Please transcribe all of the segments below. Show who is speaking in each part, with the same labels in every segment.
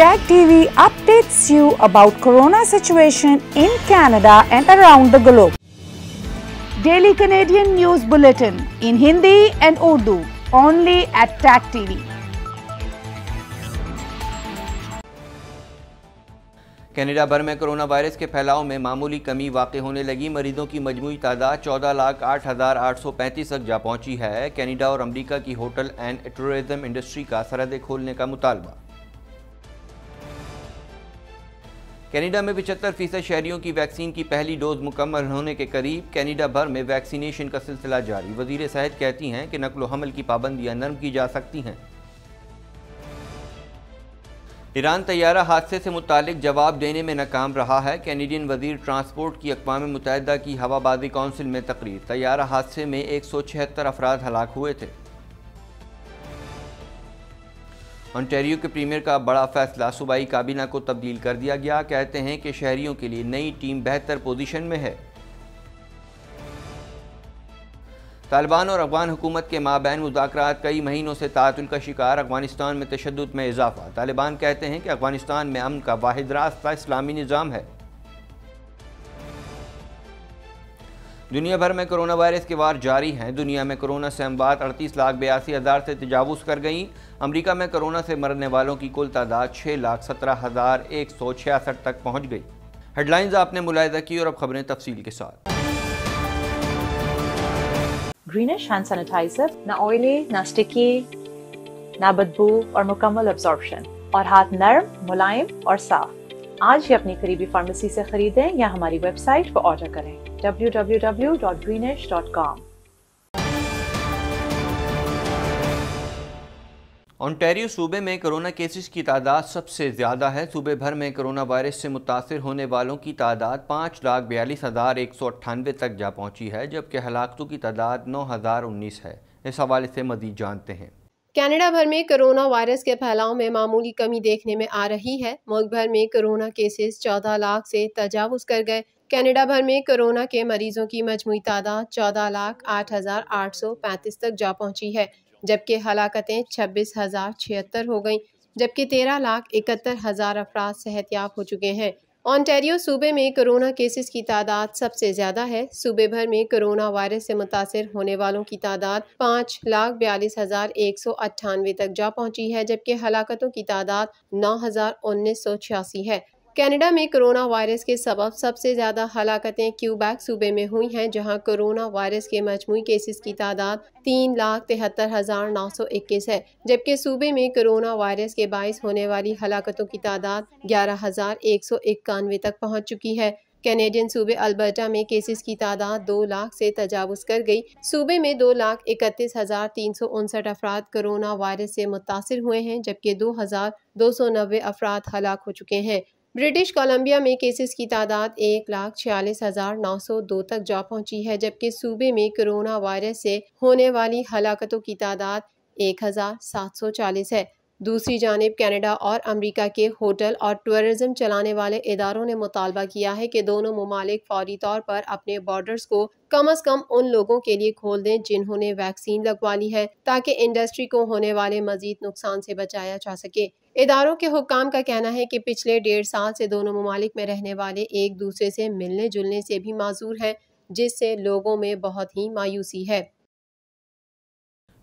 Speaker 1: Tag TV updates you about corona situation in Canada and around the globe. Daily Canadian News Bulletin in Hindi and Urdu only at Tag TV.
Speaker 2: Canada भर में corona virus के फैलाव में मामूली कमी वाक़ होने लगी मरीजों की मजमू तादाद चौदह लाख आठ हज़ार आठ सौ पैंतीस तक जा पहुँची है कनाडा और अमरीका की होटल एंड टूरिज़म इंडस्ट्री का सरहदें खोलने का मुतालबा कनाडा में पचहत्तर फीसद शहरीों की वैक्सीन की पहली डोज मुकम्मल होने के करीब कनाडा भर में वैक्सीनेशन का सिलसिला जारी वजीर सेहत कहती हैं कि नकलो हमल की पाबंदियाँ नरम की जा सकती हैं ईरान तैयारा हादसे से मुतक जवाब देने में नाकाम रहा है कैनेडियन वजीर ट्रांसपोर्ट की अकवा मुतहदा की हवाबाजी कौंसिल में तकरीर तैयारा हादसे में एक सौ छिहत्तर अफराद हलाक हुए थे ऑनटेरियो के प्रीमियर का बड़ा फैसला सूबाई काबीना को तब्दील कर दिया गया कहते हैं कि शहरीों के लिए नई टीम बेहतर पोजीशन में है तालिबान और अफगान हुकूमत के माबैन मुजाकर कई महीनों से तातुल का शिकार अफगानिस्तान में तशद में इजाफा तालिबान कहते हैं कि अफगानिस्तान में अमन का वाद रास्ता इस्लामी निज़ाम है दुनिया भर में कोरोना वायरस के वार जारी हैं दुनिया में कोरोना से अमवात अड़तीस लाख बयासी हज़ार से तजावज़ कर गई अमरीका में कोरोना से मरने वालों की कुल तादाद छः लाख सत्रह हज़ार एक सौ छियासठ तक पहुँच गई हेडलाइंस आपने मुलायदा की और अब खबरें तफसील के साथ ग्रीनिश हैंड
Speaker 1: सैनिटाइजर ना ऑयली ना स्टिकी ना बदबू और मुकम्मल एब्जॉर्बशन और हाथ नरम मुलायम और साफ आज ही अपनी करीबी फार्मेसी से खरीदें या हमारी वेबसाइट पर ऑर्डर करें www.greenish.com
Speaker 2: ओंटेरियो सूबे में कोरोना केसेस की तादाद सबसे ज़्यादा है सूबे भर में कोरोना वायरस से मुतासर होने वालों की तादाद पाँच लाख बयालीस हज़ार एक सौ अट्ठानवे तक जा पहुंची है जबकि हलाकतों की तादाद नौ हज़ार उन्नीस है इस हवाले से मज़ीद जानते हैं
Speaker 1: कनाडा भर में कोरोना वायरस के फैलाव में मामूली कमी देखने में आ रही है मुल्क भर में कोरोना केसेस 14 लाख से तजावज़ कर गए कनाडा भर में कोरोना के मरीजों की मजमू तादाद चौदह लाख आठ हज़ार आठ सौ पैंतीस तक जा पहुंची है जबकि हलाकतें छब्बीस हज़ार छिहत्तर हो गईं जबकि तेरह लाख इकहत्तर हज़ार अफराद सेहतियाब हो चुके हैं ऑनटेरियो सूबे में कोरोना केसेस की तादाद सबसे ज़्यादा है सूबे भर में कोरोना वायरस से मुतासर होने वालों की तादाद पाँच लाख बयालीस हज़ार एक सौ अट्ठानवे तक जा पहुँची है जबकि हलाकतों की तादाद नौ हज़ार उन्नीस सौ छियासी है कनाडा में कोरोना वायरस के सबब सबसे ज़्यादा हलाकतें क्यूबैक सूबे में हुई हैं जहां कोरोना वायरस के मजमू केसेस की तादाद तीन लाख तिहत्तर हज़ार नौ सौ इक्कीस है जबकि सूबे में कोरोना वायरस के बायस होने वाली हलाकतों की तादाद ग्यारह हज़ार एक सौ इक्यानवे तक पहुँच चुकी है कैनेडियन सूबे अल्बर्टा में केसेस की तादाद दो लाख से तजावज़ कर गई सूबे में दो लाख इकतीस हज़ार तीन सौ उनसठ अफराद कोरोना वायरस से मुतासर हुए हैं जबकि दो हज़ार दो सौ नबे अफराद हलाक हो चुके हैं ब्रिटिश कोलंबिया में केसेस की तादाद एक लाख छियालीस हजार नौ सौ दो तक जा पहुंची है जबकि सूबे में कोरोना वायरस से होने वाली हलाकतों की तादाद एक हजार सात सौ चालीस है दूसरी जानब कैनेडा और अमरीका के होटल और टूरिज़म चलाने वाले इदारों ने मुतालबा किया है कि दोनों ममालिक फौरी तौर पर अपने बॉर्डर्स को कम अज़ कम उन लोगों के लिए खोल दें जिन्होंने वैक्सीन लगवा ली है ताकि इंडस्ट्री को होने वाले मजीद नुकसान से बचाया जा सके इदारों के हुकाम का कहना है कि पिछले डेढ़ साल से दोनों ममालिक में रहने वाले एक दूसरे से मिलने जुलने से भी माजूर हैं जिससे लोगों में बहुत ही मायूसी है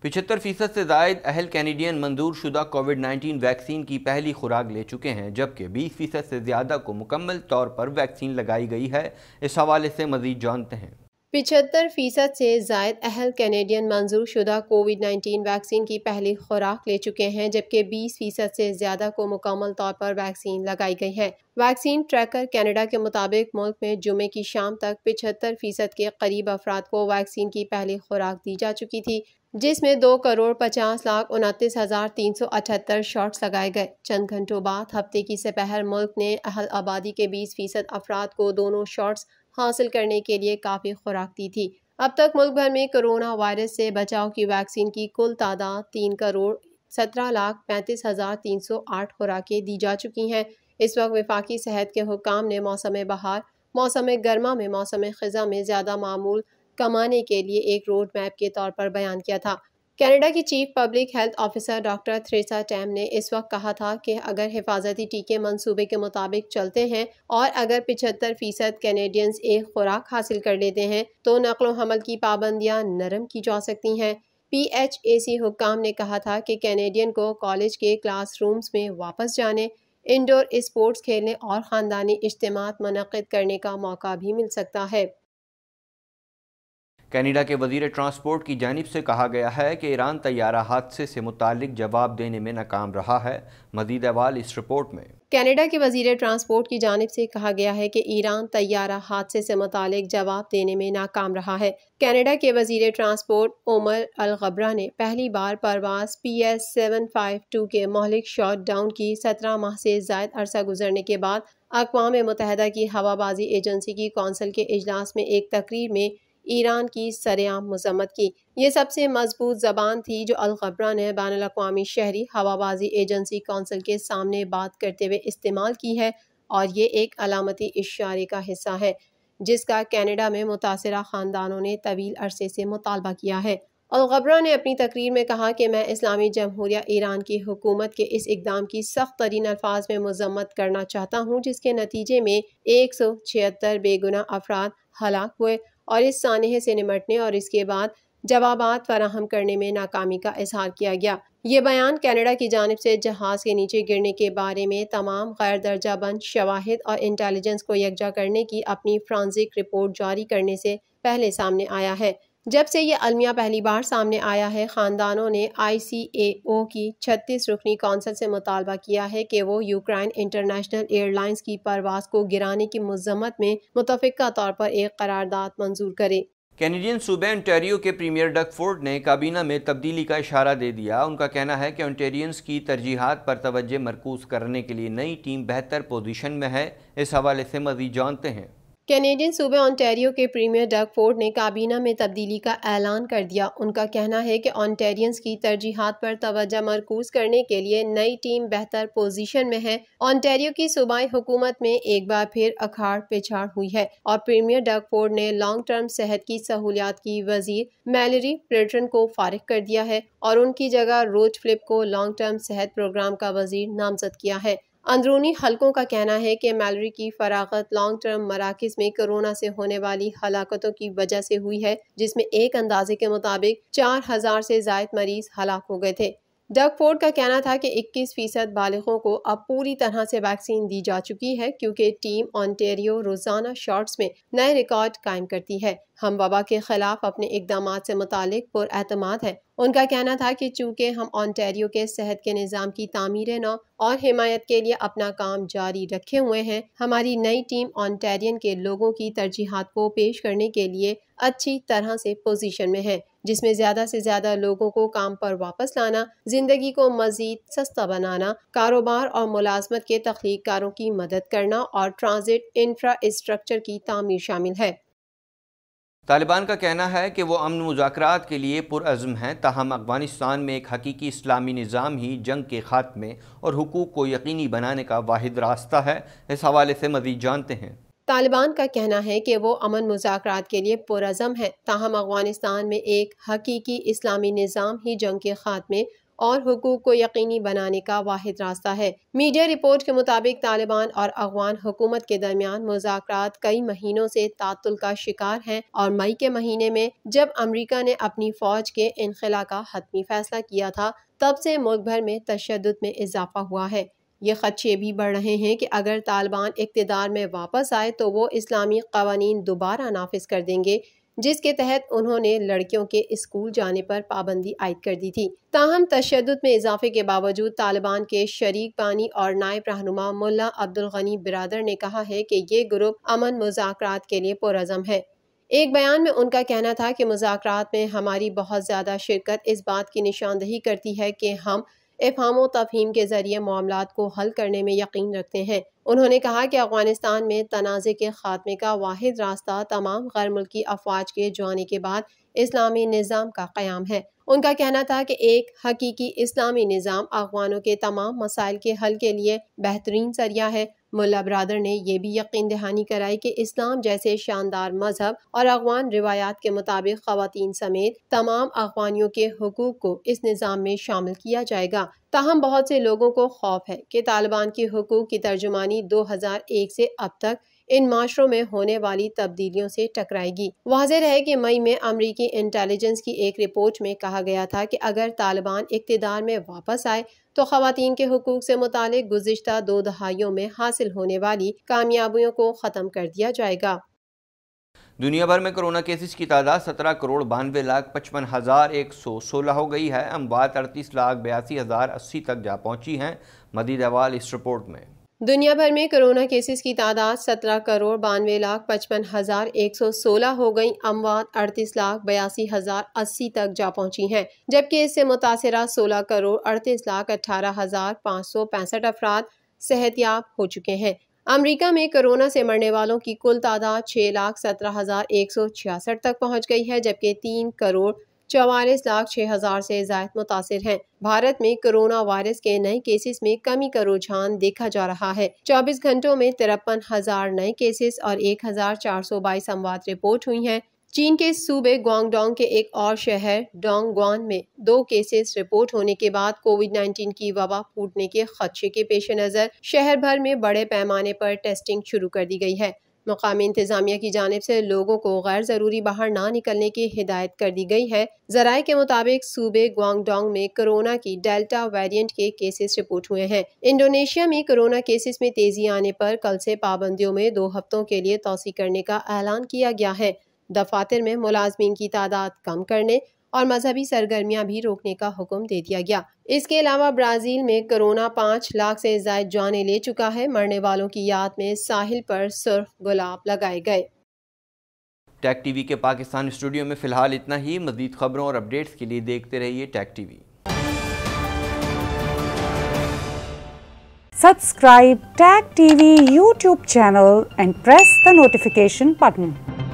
Speaker 2: पिछहत्तर फीसद से जायद अहल कैनेडियन मंजूर शुदा कोविड 19 वैक्सीन की पहली खुराक ले चुके हैं जबकि 20 फीसद से ज़्यादा को मुकम्मल तौर पर वैक्सीन लगाई गई है इस हवाले से मजीद जानते हैं
Speaker 1: पिछहत्तर फ़ीसद से जायद अहल कैनेडियन मंजूर शुदा कोविड 19 वैक्सीन की पहली खुराक ले चुके हैं जबकि 20 फ़ीसद से ज़्यादा को मुकम्मल तौर पर वैक्सीन लगाई गई है वैक्सीन ट्रैकर कनाडा के मुताबिक मुल्क में जुमे की शाम तक पिछहत्तर फ़ीसद के करीब अफराद को वैक्सीन की पहली खुराक दी जा चुकी थी जिसमें दो करोड़ पचास लाख उनतीस हज़ार तीन सौ अठहत्तर शॉट्स लगाए गए चंद घंटों बाद हफ्ते की सपहर मुल्क ने अहल आबादी के बीस फ़ीसद अफराद को दोनों शॉट्स हासिल करने के लिए काफ़ी खुराक दी थी अब तक मुल्क भर में कोरोना वायरस से बचाव की वैक्सीन की कुल तादाद तीन करोड़ सत्रह लाख पैंतीस हज़ार तीन सौ आठ खुराकें दी जा चुकी हैं इस वक्त विफाकी सेहत के हुकाम ने मौसम बहार मौसम गर्मा में मौसम ख़ज़ा में ज़्यादा मामूल कमाने के लिए एक रोड मैप के तौर पर बयान किया था कनाडा की chief public health officer doctor Theresa Tam ने इस वक्त कहा था कि अगर हिफाजती टीके मंसूबे के मुताबिक चलते हैं और अगर पिछहत्तर फ़ीसद कैनेडियंस एक खुराक हासिल कर लेते हैं तो नकल हमल की पाबंदियां नरम की जा सकती हैं पी एच ए सी हुकाम ने कहा था कि कैनेडियन को कॉलेज के क्लासरूम्स में वापस जाने इंडोर स्पोर्ट्स खेलने और ख़ानदानी इज्तम मनद करने का मौका भी मिल सकता है
Speaker 2: कैनेडा के वजीर ट्रांसपोर्ट की जानब से कहा गया है कि ईरान तैयारा हादसे से मुतक जवाब देने में नाकाम रहा है मजीद अवाल इस रिपोर्ट में
Speaker 1: कैनेडा के वजीर ट्रांसपोर्ट की जानब से कहा गया है कि ईरान तैयारा हादसे से मुतक जवाब देने में नाकाम रहा है कैनेडा के वजीर ट्रांसपोर्ट ओमर अलगबरा ने पहली बार परवास P S seven five two के मौलिक शॉट डाउन की सत्रह माह से जायद अरसा गुजरने के बाद अकवा मुतहदा की हवाबाजी एजेंसी की कौंसिल के अजलास में एक तकरीर में ईरान की सरेआम मजम्मत की ये सबसे मजबूत जबान थी जो अलबरा ने बैन अवी शहरी हवाबाजी एजेंसी कौंसिल के सामने बात करते हुए इस्तेमाल की है और ये एक अलामती इशारे का हिस्सा है जिसका कैनेडा में मुतासर ख़ानदानों ने तवील अरसे से मुतालबा किया है अलगबरा ने अपनी तकरीर में कहा कि मैं इस्लामी जमहूरिया ईरान की हुकूमत के इस इकदाम की सख्त तरीन अल्फाज में मजम्मत करना चाहता हूँ जिसके नतीजे में एक सौ छिहत्तर बेगुना अफराद हलाक हुए और इस सानहे से निमटने और इसके बाद जवाब फराहम करने में नाकामी का इजहार किया गया ये बयान कनाडा की जानब से जहाज़ के नीचे गिरने के बारे में तमाम गैर दर्जा बंद शवाहद और इंटेलिजेंस को यकजा करने की अपनी फ्रांसिक रिपोर्ट जारी करने से पहले सामने आया है जब से यह अलमिया पहली बार सामने आया है ख़ानदानों ने आईसीएओ की छत्तीस रुकनी कौंसल से मुतालबा किया है कि वो यूक्राइन इंटरनेशनल एयरलाइंस की परवाज को गिराने की मजम्मत में मुतफ़ा तौर पर एक करारदाद मंजूर करे
Speaker 2: कैनेडियन सूबे ओंटेरियो के प्रीमियर डकफोर्ड फोर्ड ने काबीना में तब्दीली का इशारा दे दिया उनका कहना है कि ओंटेरियंस की तरजीहत पर तोज्जह मरकूज करने के लिए नई टीम बेहतर पोजीशन में है इस हवाले से मजीद जानते हैं
Speaker 1: कैनेडियन सूबे ऑन्टेरियो के प्रीमियर डग फोर्ड ने काबीना में तब्दीली का ऐलान कर दिया उनका कहना है कि ऑनटेरियंस की तरजीहत पर तोज्जा मरकूज करने के लिए नई टीम बेहतर पोजीशन में है ऑन्टेरियो की सूबाई हुकूमत में एक बार फिर अखाड़ पिछाड़ हुई है और प्रीमियर डग फोर्ड ने लॉन्ग टर्म सेहत की सहूलियात की वजीर मेलरी प्लेटन को फारिग कर दिया है और उनकी जगह रोज फ्लिप को लॉन्ग टर्म सेहत प्रोग्राम का वजीर नामजद किया है अंदरूनी हलकों का कहना है कि मैलरी की फरागत लॉन्ग टर्म मराकज़ में कोरोना से होने वाली हलाकतों की वजह से हुई है जिसमें एक अंदाजे के मुताबिक चार हज़ार से जायद मरीज हलाक हो गए थे डग फोर्ड का कहना था कि 21 फीसद बालकों को अब पूरी तरह से वैक्सीन दी जा चुकी है क्योंकि टीम ऑनटेरियो रोजाना शॉट्स में नए रिकॉर्ड कायम करती है हम वबा के खिलाफ अपने इकदाम से मुतल पुरमाद है उनका कहना था कि चूँकि हम ऑनटेरियो के सेहत के निज़ाम की तमीर नौ और हिमायत के लिए अपना काम जारी रखे हुए हैं हमारी नई टीम ऑनटेरियन के लोगों की तरजीहत को पेश करने के लिए अच्छी तरह से पोजिशन में है जिसमें ज़्यादा से ज़्यादा लोगों को काम पर वापस लाना ज़िंदगी को मज़ीद सस्ता बनाना कारोबार और मुलाजमत के तख्लीकारों की मदद करना और ट्रांजिट इंफ्रास्ट्रक्चर की तमीर शामिल है
Speaker 2: तालिबान का कहना है कि वो अमन मुजाकर के लिए पुरज़म हैं ताहम अफगानिस्तान में एक हकीकी इस्लामी निज़ाम ही जंग के ख़ात्मे और हकूक़ को यकीनी बनाने का वाद रास्ता है इस हवाले से मज़ीद जानते हैं
Speaker 1: तालिबान का कहना है कि वो अमन मुजाकर के लिए पुरज़म है ताहम अफगानिस्तान में एक हकीकी इस्लामी निज़ाम ही जंग के ख़ात्मे और हकूक़ को यकीनी बनाने का वाद रास्ता है मीडिया रिपोर्ट के मुताबिक तालिबान और अफगान हुकूमत के दरमियान मुजाकर कई महीनों से तातुल का शिकार हैं और मई के महीने में जब अमरीका ने अपनी फौज के इनखला का हतमी फैसला किया था तब से मुल्क भर में तशद में इजाफा हुआ है ये ख़दशे भी बढ़ रहे हैं कि अगर तालिबान इकतदार में वापस आए तो वो इस्लामी कवानीन दोबारा नाफिज कर देंगे जिसके तहत उन्होंने लड़कियों के स्कूल जाने पर पाबंदी आयद कर दी थी ताहम तशद में इजाफे के बावजूद तालिबान के शरीक पानी और नायब रहनुमा मुला अब्दुल गनी बिरादर ने कहा है कि ये ग्रुप अमन मुजाकर के लिए पुरज़म है एक बयान में उनका कहना था कि मुजाकर में हमारी बहुत ज़्यादा शिरकत इस बात की निशानदही करती है कि हम व तफहीम के ज़रिए मामला को हल करने में यकीन रखते हैं उन्होंने कहा कि अफगानिस्तान में तनाज़े के ख़ात्मे का वाद रास्ता तमाम गैर मुल्की अफवाज के जाने के बाद इस्लामी निज़ाम का क़्याम है उनका कहना था कि एक हकीकी इस्लामी निज़ाम अफगानों के तमाम मसाइल के हल के लिए बेहतरीन जरिया है मुला बरदर ने यह भी यकीन दहानी कराई कि इस्लाम जैसे शानदार मजहब और अफगान रिवायात के मुताबिक खातन समेत तमाम अफगानियों के हकूक को इस निज़ाम में शामिल किया जाएगा ताहम बहुत से लोगों को खौफ है कि तालिबान के हकूक की तर्जुमानी दो हज़ार एक से अब तक इन माशरों में होने वाली तब्दीलियों से टकराएगी वाज है कि मई में अमरीकी इंटेलिजेंस की एक रिपोर्ट में कहा गया था कि अगर तालिबान इकतदार में वापस आए तो खातन के हकूक से मुतल गुजशत दो दहाइयों में हासिल होने वाली कामयाबियों को ख़त्म कर दिया जाएगा
Speaker 2: दुनिया भर में कोरोना केसेस की तादाद सत्रह करोड़ बानवे लाख पचपन हज़ार एक सौ सोलह हो गई है अमवात अड़तीस लाख बयासी हज़ार अस्सी तक जा पहुंची हैं मदीद अवाल इस रिपोर्ट में
Speaker 1: दुनिया भर में कोरोना केसेस की तादाद सत्रह करोड़ बानवे लाख पचपन हज़ार एक सौ सोलह हो गई अमवात अड़तीस लाख बयासी हज़ार अस्सी तक जा पहुंची हैं जबकि इससे मुतासरा सोलह करोड़ अड़तीस लाख अठारह हज़ार पाँच सौ पैंसठ अफराद सेहतियाब हो चुके हैं अमेरिका में कोरोना से मरने वालों की कुल तादाद छः लाख सत्रह हज़ार एक सौ छियासठ तक पहुँच गई है जबकि तीन करोड़ चवालीस लाख छः हज़ार से जायद मुतासर हैं भारत में कोरोना वायरस के नए केसेस में कमी का रुझान देखा जा रहा है 24 घंटों में तिरपन हजार नए केसेस और एक हजार चार सौ बाईस अमवात रिपोर्ट हुई हैं चीन के सूबे ग्वांगडोंग के एक और शहर ग्वान में दो केसेस रिपोर्ट होने के बाद कोविड 19 की वबा फूटने के खदशे के पेश नज़र शहर भर में बड़े पैमाने पर टेस्टिंग शुरू कर दी गई है मकामी इंतज़ामिया की जानब से लोगों को गैर ज़रूरी बाहर ना निकलने की हिदायत कर दी गई है जराये के मुताबिक सूबे ग्वांगडोंग में कोरोना की डेल्टा वेरियंट के केसेस रिपोर्ट हुए हैं इंडोनेशिया में कोरोना केसेस में तेज़ी आने पर कल से पाबंदियों में दो हफ्तों के लिए तोसी करने का ऐलान किया गया है दफातर में मुलाजमीन की तादाद कम करने और मजहबी सरगर्मियां भी रोकने का हुक्म दे दिया गया इसके अलावा ब्राज़ील में कोरोना पाँच लाख से जायद जाने ले चुका है मरने वालों की याद में साहिल पर सुर्ख गुलाब लगाए गए
Speaker 2: टैक टीवी के पाकिस्तान स्टूडियो में फ़िलहाल इतना ही मजीद खबरों और अपडेट्स के लिए देखते रहिए Tag TV subscribe Tag TV YouTube channel and press the notification button